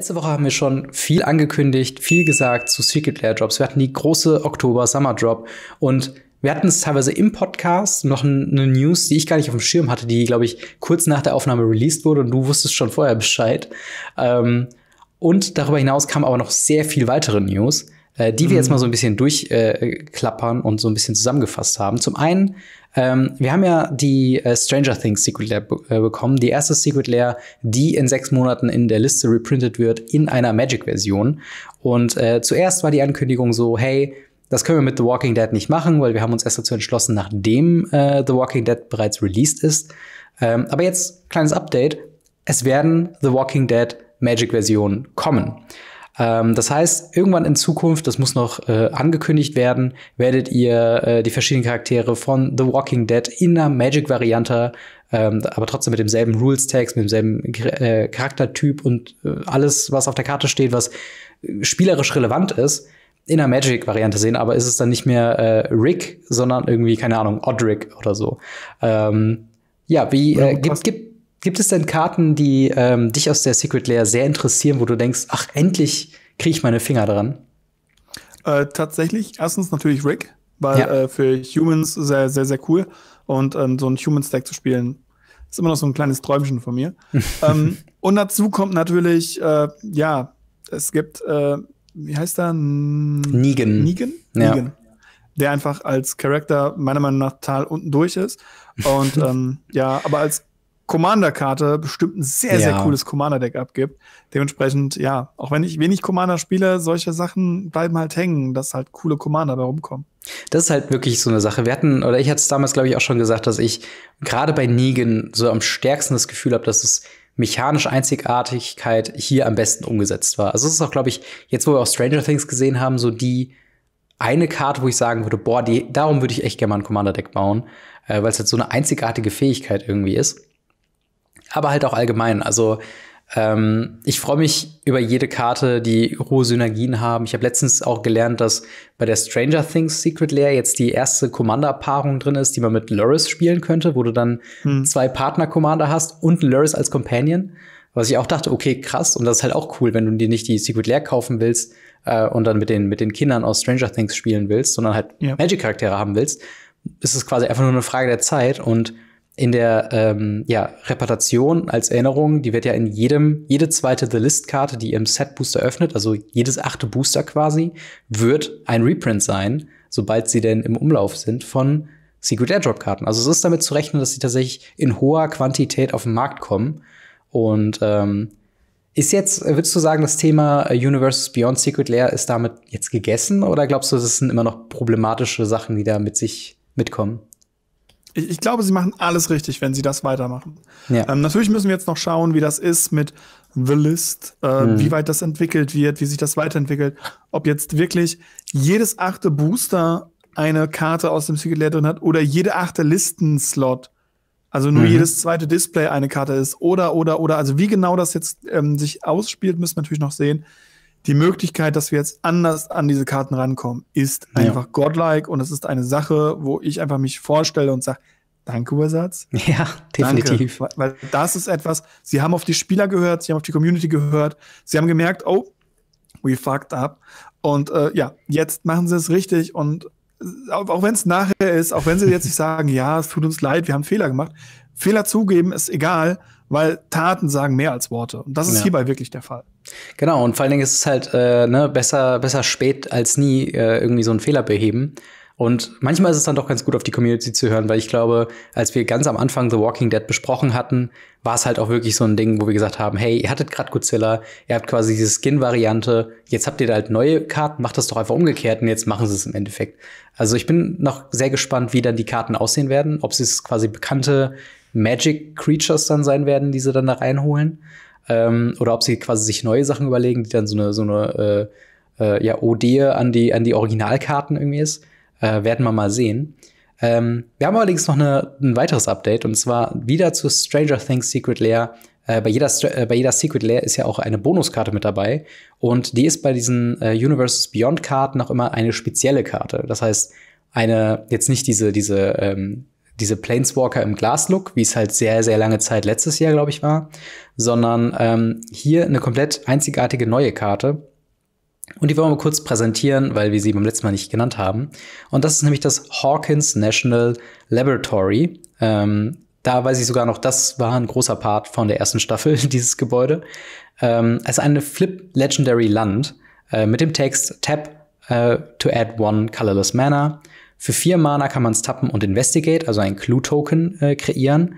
letzte Woche haben wir schon viel angekündigt, viel gesagt zu Secret Lair Drops. Wir hatten die große Oktober Summer Drop und wir hatten es teilweise im Podcast noch eine News, die ich gar nicht auf dem Schirm hatte, die, glaube ich, kurz nach der Aufnahme released wurde und du wusstest schon vorher Bescheid. Ähm, und darüber hinaus kam aber noch sehr viel weitere News, äh, die wir mhm. jetzt mal so ein bisschen durchklappern äh, und so ein bisschen zusammengefasst haben. Zum einen ähm, wir haben ja die äh, Stranger Things Secret Lair äh, bekommen. Die erste Secret Lair, die in sechs Monaten in der Liste reprintet wird, in einer Magic-Version. Und äh, zuerst war die Ankündigung so, hey, das können wir mit The Walking Dead nicht machen, weil wir haben uns erst dazu entschlossen, nachdem äh, The Walking Dead bereits released ist. Ähm, aber jetzt kleines Update. Es werden The Walking Dead Magic-Versionen kommen. Ähm, das heißt, irgendwann in Zukunft, das muss noch äh, angekündigt werden, werdet ihr äh, die verschiedenen Charaktere von The Walking Dead in einer Magic-Variante, ähm, aber trotzdem mit demselben Rules-Tags, mit demselben äh, Charaktertyp und äh, alles, was auf der Karte steht, was äh, spielerisch relevant ist, in der Magic-Variante sehen, aber ist es dann nicht mehr äh, Rick, sondern irgendwie, keine Ahnung, Odrick oder so. Ähm, ja, wie äh, gibt, gibt, Gibt es denn Karten, die ähm, dich aus der Secret Layer sehr interessieren, wo du denkst, ach, endlich kriege ich meine Finger dran? Äh, tatsächlich, erstens natürlich Rick, weil ja. äh, für Humans sehr, sehr, sehr cool. Und ähm, so ein Human-Stack zu spielen, ist immer noch so ein kleines Träumchen von mir. ähm, und dazu kommt natürlich, äh, ja, es gibt, äh, wie heißt er? Negan. Negan? Ja. Negan der einfach als Charakter meiner Meinung nach total unten durch ist. Und ähm, ja, aber als Commander-Karte bestimmt ein sehr, sehr cooles Commander-Deck abgibt. Dementsprechend, ja, auch wenn ich wenig Commander spiele, solche Sachen bleiben halt hängen, dass halt coole Commander da rumkommen. Das ist halt wirklich so eine Sache. Wir hatten, oder ich hatte es damals, glaube ich, auch schon gesagt, dass ich gerade bei Negan so am stärksten das Gefühl habe, dass es mechanisch Einzigartigkeit hier am besten umgesetzt war. Also es ist auch, glaube ich, jetzt, wo wir auch Stranger Things gesehen haben, so die eine Karte, wo ich sagen würde, boah, die, darum würde ich echt gerne mal ein Commander-Deck bauen, äh, weil es halt so eine einzigartige Fähigkeit irgendwie ist aber halt auch allgemein. Also ähm, ich freue mich über jede Karte, die hohe Synergien haben. Ich habe letztens auch gelernt, dass bei der Stranger Things Secret Lair jetzt die erste Commander-Paarung drin ist, die man mit Loris spielen könnte, wo du dann hm. zwei Partner-Commander hast und Loris als Companion. Was ich auch dachte, okay, krass, und das ist halt auch cool, wenn du dir nicht die Secret Lair kaufen willst äh, und dann mit den, mit den Kindern aus Stranger Things spielen willst, sondern halt ja. Magic-Charaktere haben willst, ist es quasi einfach nur eine Frage der Zeit und in der ähm, ja, Repartation als Erinnerung, die wird ja in jedem, jede zweite The List-Karte, die im Set-Booster öffnet, also jedes achte Booster quasi, wird ein Reprint sein, sobald sie denn im Umlauf sind, von Secret Airdrop-Karten. Also es ist damit zu rechnen, dass sie tatsächlich in hoher Quantität auf den Markt kommen. Und ähm, ist jetzt, würdest du sagen, das Thema äh, Universes Beyond Secret Lair ist damit jetzt gegessen oder glaubst du, das sind immer noch problematische Sachen, die da mit sich mitkommen? ich, ich, glaube, sie machen alles richtig, wenn sie das weitermachen. Ja. Ähm, natürlich müssen wir jetzt noch schauen, wie das ist mit The List, äh, mhm. wie weit das entwickelt wird, wie sich das weiterentwickelt, ob jetzt wirklich jedes achte Booster eine Karte aus dem Secret Lair drin hat oder jede achte Listenslot, also nur mhm. jedes zweite Display eine Karte ist oder oder oder, also wie genau das jetzt ähm, sich ausspielt, müssen wir natürlich noch sehen die Möglichkeit, dass wir jetzt anders an diese Karten rankommen, ist ja. einfach godlike und es ist eine Sache, wo ich einfach mich vorstelle und sage, Danke, Ursatz. Ja, definitiv. Danke. Weil das ist etwas, sie haben auf die Spieler gehört, sie haben auf die Community gehört, sie haben gemerkt, oh, we fucked up. Und äh, ja, jetzt machen sie es richtig und auch wenn es nachher ist, auch wenn sie jetzt nicht sagen, ja, es tut uns leid, wir haben Fehler gemacht, Fehler zugeben ist egal, weil Taten sagen mehr als Worte. Und das ist ja. hierbei wirklich der Fall. Genau, und vor allen Dingen ist es halt äh, ne, besser, besser spät als nie äh, irgendwie so einen Fehler beheben, und manchmal ist es dann doch ganz gut, auf die Community zu hören, weil ich glaube, als wir ganz am Anfang The Walking Dead besprochen hatten, war es halt auch wirklich so ein Ding, wo wir gesagt haben, hey, ihr hattet gerade Godzilla, ihr habt quasi diese Skin-Variante, jetzt habt ihr da halt neue Karten, macht das doch einfach umgekehrt und jetzt machen sie es im Endeffekt. Also ich bin noch sehr gespannt, wie dann die Karten aussehen werden, ob sie es quasi bekannte Magic Creatures dann sein werden, die sie dann da reinholen, ähm, oder ob sie quasi sich neue Sachen überlegen, die dann so eine, so eine äh, äh, ja, Ode an die, an die Originalkarten irgendwie ist. Äh, werden wir mal sehen. Ähm, wir haben allerdings noch eine, ein weiteres Update und zwar wieder zu Stranger Things Secret Lair. Äh, bei, jeder, äh, bei jeder Secret Lair ist ja auch eine Bonuskarte mit dabei und die ist bei diesen äh, Universes Beyond Karten auch immer eine spezielle Karte. Das heißt, eine, jetzt nicht diese, diese, ähm, diese Planeswalker im Glaslook, wie es halt sehr, sehr lange Zeit letztes Jahr, glaube ich, war, sondern ähm, hier eine komplett einzigartige neue Karte und die wollen wir kurz präsentieren, weil wir sie beim letzten Mal nicht genannt haben. Und das ist nämlich das Hawkins National Laboratory. Ähm, da weiß ich sogar noch, das war ein großer Part von der ersten Staffel, dieses Gebäude. Ähm, ist eine Flip Legendary Land äh, mit dem Text Tap uh, to add one colorless mana. Für vier Mana kann man es tappen und Investigate, also ein Clue-Token, äh, kreieren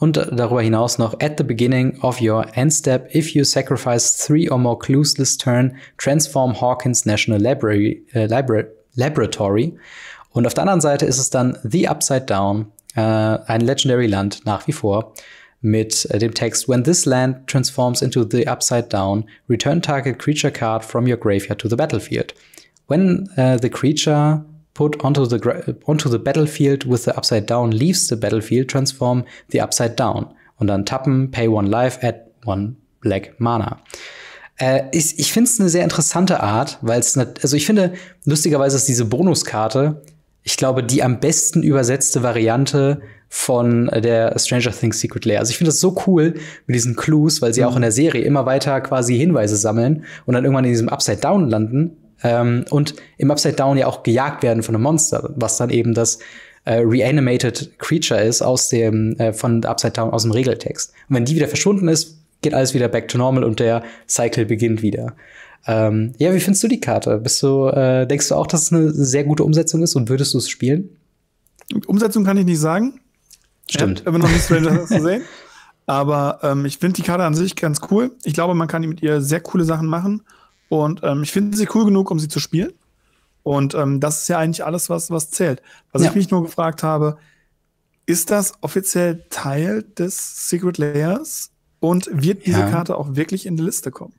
und darüber hinaus noch at the beginning of your end step if you sacrifice three or more clues this turn, transform Hawkins National Library, äh, Library Laboratory. Und auf der anderen Seite ist es dann The Upside Down, äh, ein Legendary Land nach wie vor mit äh, dem Text When this land transforms into the upside down, return target creature card from your graveyard to the battlefield. When äh, the creature put onto the, onto the battlefield with the upside down leaves the battlefield, transform the upside down. Und dann tappen, pay one life, add one black mana. Äh, ich ich finde es eine sehr interessante Art, weil es, also ich finde, lustigerweise ist diese Bonuskarte, ich glaube, die am besten übersetzte Variante von der Stranger Things Secret Lair. Also ich finde das so cool mit diesen Clues, weil sie mhm. auch in der Serie immer weiter quasi Hinweise sammeln und dann irgendwann in diesem Upside Down landen, ähm, und im Upside Down ja auch gejagt werden von einem Monster, was dann eben das äh, Reanimated Creature ist aus dem, äh, von Upside Down aus dem Regeltext. Und wenn die wieder verschwunden ist, geht alles wieder back to normal und der Cycle beginnt wieder. Ähm, ja, wie findest du die Karte? Bist du, äh, denkst du auch, dass es eine sehr gute Umsetzung ist und würdest du es spielen? Umsetzung kann ich nicht sagen. Stimmt. aber noch nicht Stranger zu sehen. Aber ähm, ich finde die Karte an sich ganz cool. Ich glaube, man kann mit ihr sehr coole Sachen machen. Und ähm, ich finde sie cool genug, um sie zu spielen. Und ähm, das ist ja eigentlich alles, was, was zählt. Was ja. ich mich nur gefragt habe, ist das offiziell Teil des Secret Layers? Und wird diese ja. Karte auch wirklich in die Liste kommen?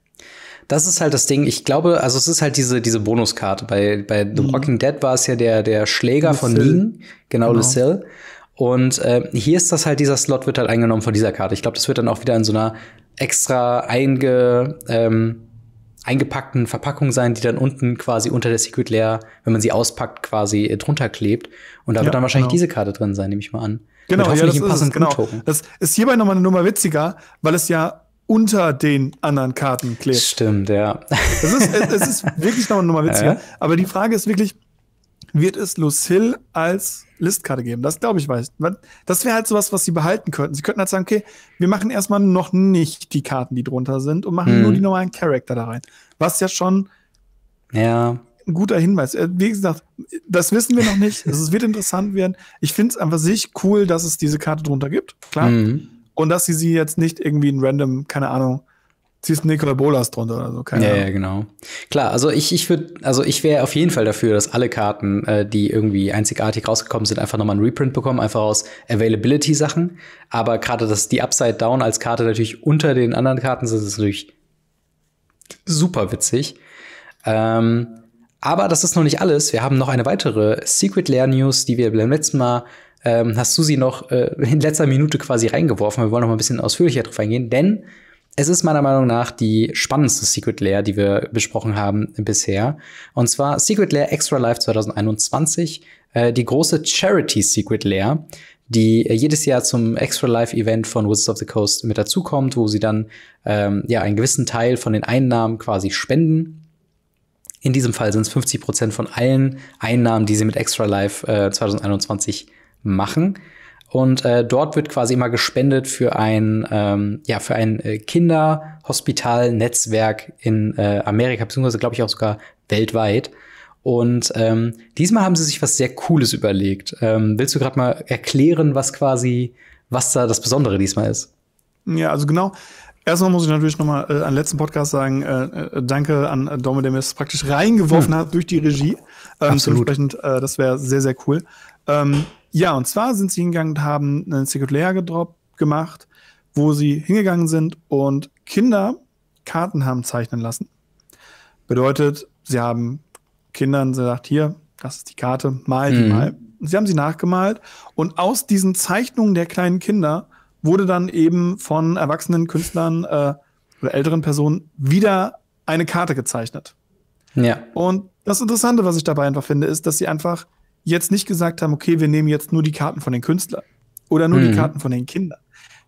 Das ist halt das Ding. Ich glaube, also es ist halt diese, diese Bonuskarte. Bei, bei The mhm. Walking mhm. Dead war es ja der, der Schläger Lucille. von Negan, genau, genau. Lucille. Und äh, hier ist das halt, dieser Slot wird halt eingenommen von dieser Karte. Ich glaube, das wird dann auch wieder in so einer extra einge, ähm, eingepackten Verpackung sein, die dann unten quasi unter der Secret Layer, wenn man sie auspackt, quasi äh, drunter klebt. Und da ja, wird dann wahrscheinlich genau. diese Karte drin sein, nehme ich mal an. Genau, ja, das ist es, genau. Das ist hierbei nochmal eine Nummer witziger, weil es ja unter den anderen Karten klebt. Stimmt, ja. Das ist, es, es ist wirklich nochmal eine Nummer witziger. Ja. Aber die Frage ist wirklich, wird es Lucille als Listkarte geben. Das glaube ich weiß. Das wäre halt sowas, was sie behalten könnten. Sie könnten halt sagen, okay, wir machen erstmal noch nicht die Karten, die drunter sind und machen mhm. nur die normalen Charakter da rein. Was ja schon ja. ein guter Hinweis. Äh, wie gesagt, das wissen wir noch nicht. Also es wird interessant werden. Ich finde es einfach sich cool, dass es diese Karte drunter gibt. Klar. Mhm. Und dass sie sie jetzt nicht irgendwie in random, keine Ahnung, ziehst Nikola Bolas drunter oder so. Keine ja, Ahnung. ja, genau. Klar, also ich, ich würde, also ich wäre auf jeden Fall dafür, dass alle Karten, äh, die irgendwie einzigartig rausgekommen sind, einfach nochmal einen Reprint bekommen, einfach aus Availability-Sachen. Aber gerade dass die Upside Down als Karte natürlich unter den anderen Karten sind, ist natürlich super witzig. Ähm, aber das ist noch nicht alles. Wir haben noch eine weitere Secret Lair News, die wir beim letzten Mal ähm, hast du sie noch äh, in letzter Minute quasi reingeworfen. Wir wollen noch mal ein bisschen ausführlicher drauf eingehen, denn es ist meiner Meinung nach die spannendste Secret Layer, die wir besprochen haben bisher. Und zwar Secret Layer Extra Life 2021, äh, die große Charity Secret Layer, die äh, jedes Jahr zum Extra Life Event von Wizards of the Coast mit dazukommt, wo sie dann ähm, ja einen gewissen Teil von den Einnahmen quasi spenden. In diesem Fall sind es 50 Prozent von allen Einnahmen, die sie mit Extra Life äh, 2021 machen. Und äh, dort wird quasi immer gespendet für ein, ähm, ja, für ein äh, Kinderhospitalnetzwerk in äh, Amerika, beziehungsweise glaube ich auch sogar weltweit. Und ähm, diesmal haben sie sich was sehr Cooles überlegt. Ähm, willst du gerade mal erklären, was quasi, was da das Besondere diesmal ist? Ja, also genau. Erstmal muss ich natürlich nochmal äh, an letzten Podcast sagen, äh, äh danke an äh, Domme, der mir das praktisch reingeworfen hm. hat durch die Regie. Ähm, Absolut. Entsprechend, äh, das wäre sehr, sehr cool. Ähm, ja, und zwar sind sie hingegangen und haben einen Secret Layer gedroppt, gemacht, wo sie hingegangen sind und Kinder Karten haben zeichnen lassen. Bedeutet, sie haben Kindern gesagt, hier, das ist die Karte, mal die mhm. mal. Sie haben sie nachgemalt und aus diesen Zeichnungen der kleinen Kinder wurde dann eben von erwachsenen Künstlern äh, oder älteren Personen wieder eine Karte gezeichnet. Ja. Und das Interessante, was ich dabei einfach finde, ist, dass sie einfach jetzt nicht gesagt haben, okay, wir nehmen jetzt nur die Karten von den Künstlern oder nur mhm. die Karten von den Kindern.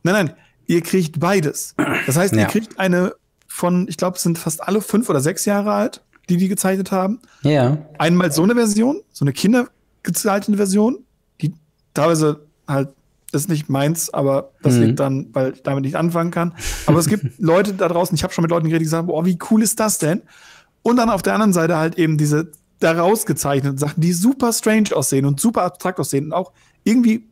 Nein, nein, ihr kriegt beides. Das heißt, ja. ihr kriegt eine von, ich glaube, es sind fast alle fünf oder sechs Jahre alt, die die gezeichnet haben. Ja. Einmal so eine Version, so eine kindergezeichnete Version, die teilweise halt ist nicht meins, aber das mhm. liegt dann, weil ich damit nicht anfangen kann. Aber es gibt Leute da draußen, ich habe schon mit Leuten geredet, die sagen, boah, wie cool ist das denn? Und dann auf der anderen Seite halt eben diese da rausgezeichneten Sachen, die super strange aussehen und super abstrakt aussehen und auch irgendwie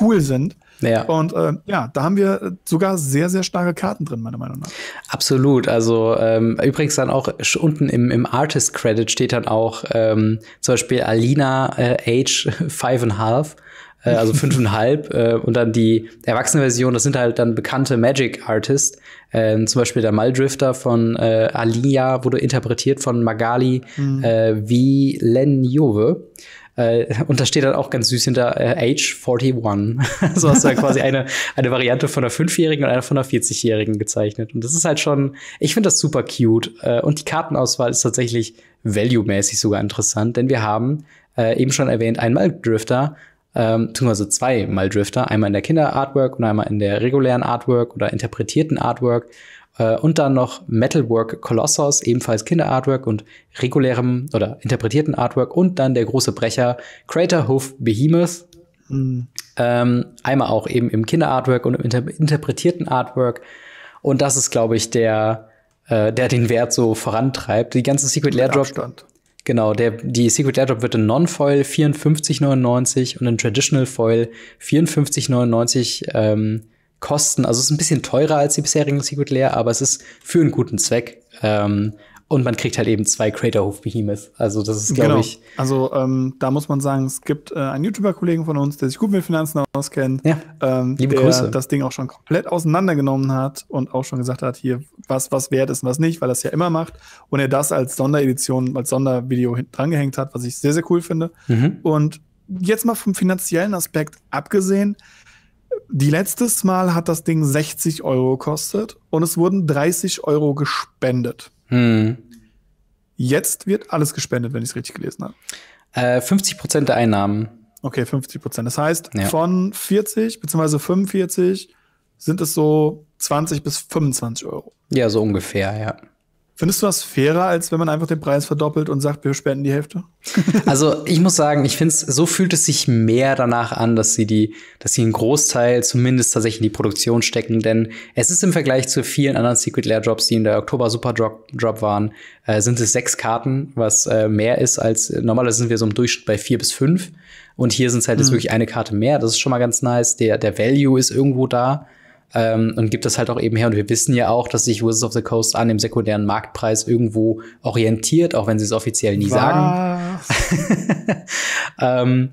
cool sind. Ja. Und äh, ja, da haben wir sogar sehr, sehr starke Karten drin, meiner Meinung nach. Absolut. Also ähm, übrigens dann auch unten im, im Artist-Credit steht dann auch ähm, zum Beispiel Alina äh, Age Half. Äh, also fünfeinhalb. äh, und dann die erwachsene Version, das sind halt dann bekannte Magic Artists. Äh, zum Beispiel der Maldrifter von äh, Alia wurde interpretiert von Magali mhm. äh, Vilenjove. Äh, und da steht dann auch ganz süß hinter äh, Age 41. so hast du ja quasi eine, eine Variante von einer Fünfjährigen und einer von einer 40-Jährigen gezeichnet. Und das ist halt schon, ich finde das super cute. Äh, und die Kartenauswahl ist tatsächlich value-mäßig sogar interessant, denn wir haben äh, eben schon erwähnt, einmal Drifter, ähm, beziehungsweise zwei Mal Drifter, einmal in der Kinder-Artwork und einmal in der regulären Artwork oder interpretierten Artwork äh, und dann noch Metalwork Colossus, ebenfalls Kinder-Artwork und regulärem oder interpretierten Artwork und dann der große Brecher Craterhoof Behemoth, Mhm. Ähm, einmal auch eben im Kinderartwork und im inter interpretierten Artwork. Und das ist, glaube ich, der, äh, der den Wert so vorantreibt. Die ganze Secret Lair Drop. Abstand. Genau, der, die Secret Airdrop wird in Non-Foil 54,99 und in Traditional Foil 54,99 ähm, kosten. Also es ist ein bisschen teurer als die bisherigen Secret Layer, aber es ist für einen guten Zweck. Ähm, und man kriegt halt eben zwei Craterhof Behemoth. Also das ist, glaube genau. ich. Also ähm, da muss man sagen, es gibt äh, einen YouTuber-Kollegen von uns, der sich gut mit Finanzen auskennt, ja. ähm, Liebe der Grüße. das Ding auch schon komplett auseinandergenommen hat und auch schon gesagt hat, hier, was, was wert ist und was nicht, weil das ja immer macht. Und er das als Sonderedition, als Sondervideo drangehängt hat, was ich sehr, sehr cool finde. Mhm. Und jetzt mal vom finanziellen Aspekt abgesehen, die letztes Mal hat das Ding 60 Euro gekostet und es wurden 30 Euro gespendet. Hm. Jetzt wird alles gespendet, wenn ich es richtig gelesen habe. Äh, 50 der Einnahmen. Okay, 50 Prozent. Das heißt, ja. von 40 bzw. 45 sind es so 20 bis 25 Euro. Ja, so ungefähr, ja. Findest du das fairer, als wenn man einfach den Preis verdoppelt und sagt, wir spenden die Hälfte? also ich muss sagen, ich finde es, so fühlt es sich mehr danach an, dass sie die, dass sie einen Großteil zumindest tatsächlich in die Produktion stecken, denn es ist im Vergleich zu vielen anderen Secret Lair Drops, die in der Oktober Super Drop, Drop waren, äh, sind es sechs Karten, was äh, mehr ist als äh, normalerweise sind wir so im Durchschnitt bei vier bis fünf und hier sind es halt mhm. jetzt wirklich eine Karte mehr. Das ist schon mal ganz nice. Der der Value ist irgendwo da ähm, und gibt das halt auch eben her. Und wir wissen ja auch, dass sich Wizards of the Coast an dem sekundären Marktpreis irgendwo orientiert, auch wenn sie es offiziell nie Was? sagen. ähm,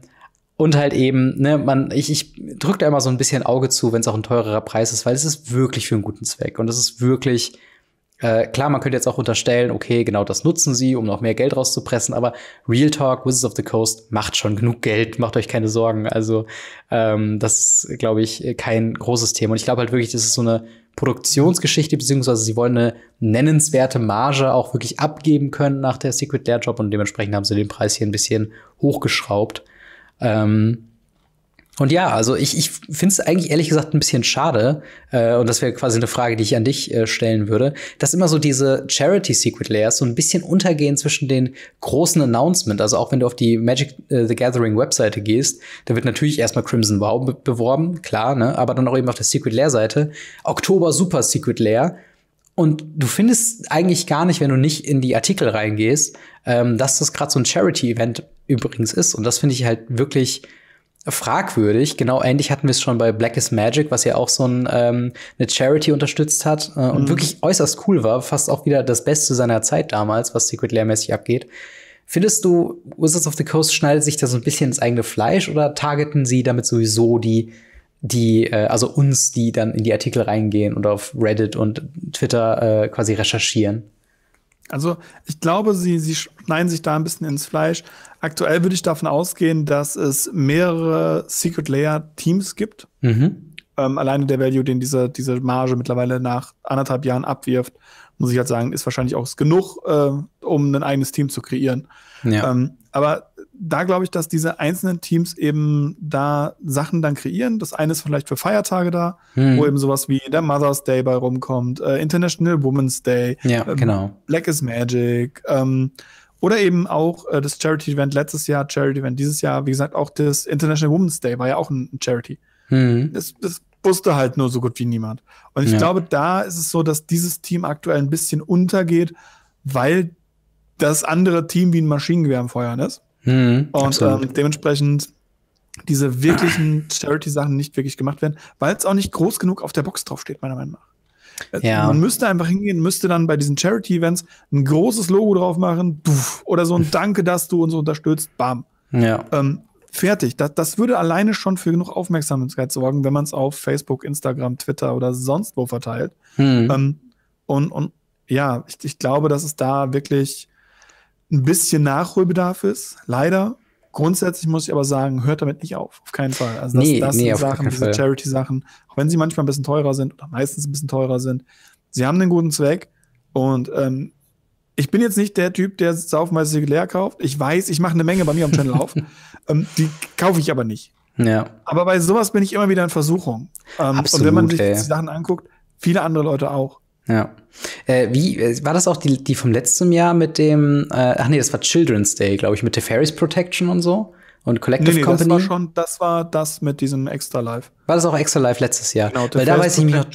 und halt eben, ne, man, ich, ich drücke da immer so ein bisschen Auge zu, wenn es auch ein teurerer Preis ist, weil es ist wirklich für einen guten Zweck und es ist wirklich äh, klar, man könnte jetzt auch unterstellen, okay, genau das nutzen sie, um noch mehr Geld rauszupressen, aber Real Talk, Wizards of the Coast macht schon genug Geld, macht euch keine Sorgen. Also ähm, das ist, glaube ich, kein großes Thema. Und ich glaube halt wirklich, das ist so eine Produktionsgeschichte, beziehungsweise sie wollen eine nennenswerte Marge auch wirklich abgeben können nach der Secret Lair Job und dementsprechend haben sie den Preis hier ein bisschen hochgeschraubt. Ähm, und ja, also ich, ich finde es eigentlich ehrlich gesagt ein bisschen schade, äh, und das wäre quasi eine Frage, die ich an dich äh, stellen würde, dass immer so diese Charity Secret Layers so ein bisschen untergehen zwischen den großen Announcements. Also auch wenn du auf die Magic äh, the Gathering Webseite gehst, da wird natürlich erstmal Crimson Wow be beworben, klar, ne? aber dann auch eben auf der Secret Layer Seite. Oktober Super Secret Layer. Und du findest eigentlich gar nicht, wenn du nicht in die Artikel reingehst, ähm, dass das gerade so ein Charity-Event übrigens ist. Und das finde ich halt wirklich fragwürdig. Genau ähnlich hatten wir es schon bei Black is Magic, was ja auch so ein, ähm, eine Charity unterstützt hat äh, und mhm. wirklich äußerst cool war. Fast auch wieder das Beste seiner Zeit damals, was Secret Lair-mäßig abgeht. Findest du, Wizards of the Coast schneidet sich da so ein bisschen ins eigene Fleisch oder targeten sie damit sowieso die, die, äh, also uns, die dann in die Artikel reingehen und auf Reddit und Twitter äh, quasi recherchieren? Also ich glaube, sie, sie schneiden sich da ein bisschen ins Fleisch. Aktuell würde ich davon ausgehen, dass es mehrere Secret Layer Teams gibt. Mhm. Ähm, alleine der Value, den diese, diese Marge mittlerweile nach anderthalb Jahren abwirft, muss ich halt sagen, ist wahrscheinlich auch genug, äh, um ein eigenes Team zu kreieren. Ja. Ähm, aber da glaube ich, dass diese einzelnen Teams eben da Sachen dann kreieren. Das eine ist vielleicht für Feiertage da, hm. wo eben sowas wie der Mother's Day bei rumkommt, äh, International Women's Day, ja, äh, genau. Black is Magic, ähm, oder eben auch äh, das Charity Event letztes Jahr, Charity Event dieses Jahr, wie gesagt, auch das International Women's Day war ja auch ein Charity. Hm. Das, das wusste halt nur so gut wie niemand. Und ich ja. glaube, da ist es so, dass dieses Team aktuell ein bisschen untergeht, weil das andere Team wie ein Maschinengewehr am Feuern ist. Mhm, und ähm, dementsprechend diese wirklichen Charity-Sachen nicht wirklich gemacht werden, weil es auch nicht groß genug auf der Box draufsteht, meiner Meinung nach. Äh, ja. Man müsste einfach hingehen, müsste dann bei diesen Charity-Events ein großes Logo drauf machen, puff, oder so ein Danke, dass du uns unterstützt, bam. Ja. Ähm, fertig. Das, das würde alleine schon für genug Aufmerksamkeit sorgen, wenn man es auf Facebook, Instagram, Twitter oder sonst wo verteilt. Hm. Ähm, und, und ja, ich, ich glaube, dass es da wirklich ein bisschen Nachholbedarf ist, leider. Grundsätzlich muss ich aber sagen, hört damit nicht auf, auf keinen Fall. Also das, nee, das nee, sind Sachen, diese Charity-Sachen, auch wenn sie manchmal ein bisschen teurer sind oder meistens ein bisschen teurer sind, sie haben einen guten Zweck und ähm, ich bin jetzt nicht der Typ, der saufmäßig leer kauft. Ich weiß, ich mache eine Menge bei mir am Channel auf. Ähm, die kaufe ich aber nicht. Ja. Aber bei sowas bin ich immer wieder in Versuchung. Ähm, Absolut, und wenn man sich ey. die Sachen anguckt, viele andere Leute auch. Ja. Äh, wie, äh, war das auch die, die vom letzten Jahr mit dem, äh, ach nee, das war Children's Day, glaube ich, mit der Fairies Protection und so? Und Collective nee, nee, Company? Das war schon, das war das mit diesem Extra Life. War das auch Extra Life letztes Jahr? Genau, Weil da weiß ich mich noch,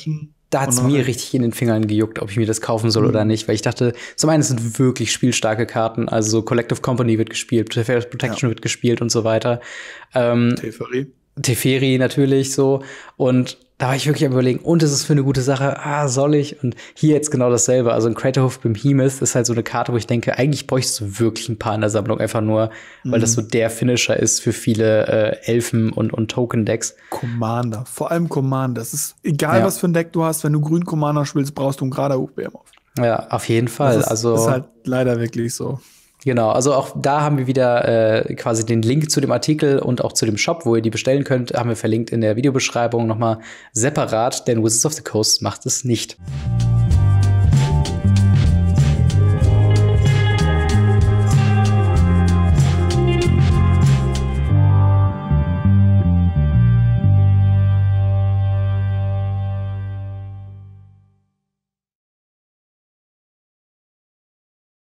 da hat es mir richtig in den Fingern gejuckt, ob ich mir das kaufen soll mhm. oder nicht, weil ich dachte, zum einen sind wirklich spielstarke Karten, also so Collective Company wird gespielt, Teferi's Protection ja. wird gespielt und so weiter. Ähm, Teferi. Teferi natürlich so. Und da war ich wirklich am überlegen, und ist es für eine gute Sache? Ah, soll ich? Und hier jetzt genau dasselbe. Also ein Craterhof Behemoth ist halt so eine Karte, wo ich denke, eigentlich bräuchst du wirklich ein paar in der Sammlung, einfach nur, weil mhm. das so der Finisher ist für viele äh, Elfen- und, und Token-Decks. Commander, vor allem Commander. Es ist egal, ja. was für ein Deck du hast, wenn du grün Commander spielst, brauchst du einen gerader Hochbehemoth. Ja, auf jeden Fall. Das ist, also ist halt leider wirklich so. Genau, also auch da haben wir wieder äh, quasi den Link zu dem Artikel und auch zu dem Shop, wo ihr die bestellen könnt, haben wir verlinkt in der Videobeschreibung nochmal separat, denn Wizards of the Coast macht es nicht.